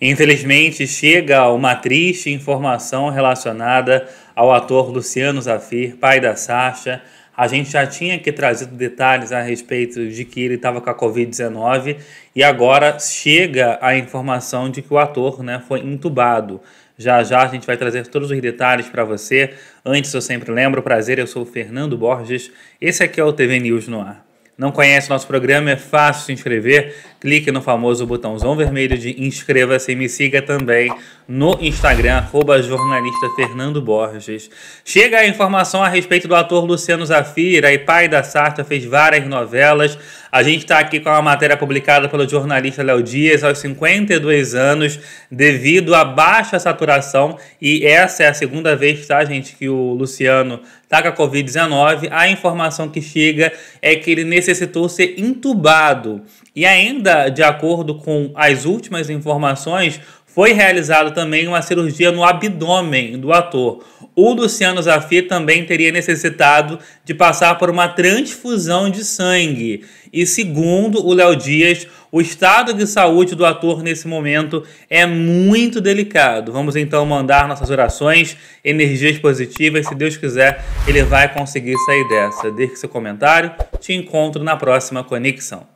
Infelizmente, chega uma triste informação relacionada ao ator Luciano Zafir, pai da Sasha. A gente já tinha aqui trazido detalhes a respeito de que ele estava com a Covid-19 e agora chega a informação de que o ator né, foi entubado. Já já a gente vai trazer todos os detalhes para você. Antes, eu sempre lembro, prazer, eu sou o Fernando Borges. Esse aqui é o TV News no ar não conhece nosso programa, é fácil se inscrever. Clique no famoso botãozão vermelho de inscreva-se e me siga também no Instagram, arroba jornalista Fernando Borges. Chega a informação a respeito do ator Luciano Zafira, e pai da Sarta, fez várias novelas. A gente está aqui com uma matéria publicada pelo jornalista Léo Dias aos 52 anos, devido à baixa saturação. E essa é a segunda vez, tá, gente, que o Luciano está com a Covid-19, a informação que chega é que ele necessitou ser intubado. E ainda, de acordo com as últimas informações, foi realizada também uma cirurgia no abdômen do ator. O Luciano Zafir também teria necessitado de passar por uma transfusão de sangue. E segundo o Léo Dias, o estado de saúde do ator nesse momento é muito delicado. Vamos então mandar nossas orações, energias positivas. Se Deus quiser, ele vai conseguir sair dessa. Deixe seu comentário. Te encontro na próxima conexão.